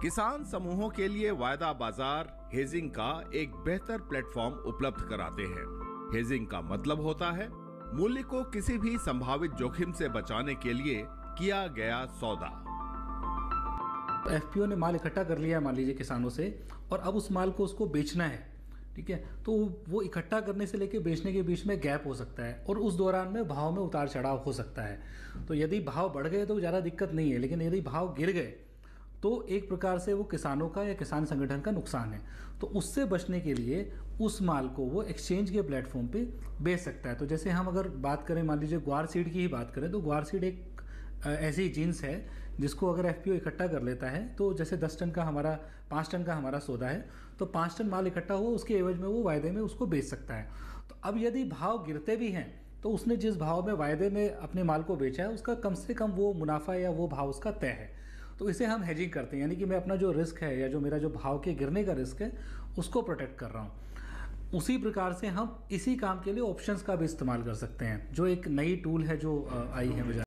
किसान समूहों के लिए वायदा बाजार हेजिंग का एक बेहतर प्लेटफॉर्म उपलब्ध कराते हैं हेजिंग का मतलब होता है मूल्य को किसी भी संभावित जोखिम से बचाने के लिए किया गया सौदा एफपीओ ने माल इकट्ठा कर लिया मान लीजिए किसानों से और अब उस माल को उसको बेचना है ठीक है तो वो इकट्ठा करने से लेके बेचने के बीच में गैप हो सकता है और उस दौरान में भाव में उतार चढ़ाव हो सकता है तो यदि भाव बढ़ गए तो ज़्यादा दिक्कत नहीं है लेकिन यदि भाव गिर गए तो एक प्रकार से वो किसानों का या किसान संगठन का नुकसान है तो उससे बचने के लिए उस माल को वो एक्सचेंज के प्लेटफॉर्म पे बेच सकता है तो जैसे हम अगर बात करें मान लीजिए ग्वार सीड की ही बात करें तो ग्वार सीड एक ऐसी जीन्स है जिसको अगर एफ इकट्ठा कर लेता है तो जैसे दस टन का हमारा पाँच टन का हमारा सौदा है तो पाँच टन माल इकट्ठा हुआ उसके एवज में वो वायदे में उसको बेच सकता है तो अब यदि भाव गिरते भी हैं तो उसने जिस भाव में वायदे में अपने माल को बेचा है उसका कम से कम वो मुनाफा या वो भाव उसका तय है तो इसे हम हेजिंग करते हैं यानी कि मैं अपना जो रिस्क है या जो मेरा जो भाव के गिरने का रिस्क है उसको प्रोटेक्ट कर रहा हूँ उसी प्रकार से हम इसी काम के लिए ऑप्शंस का भी इस्तेमाल कर सकते हैं जो एक नई टूल है जो आई है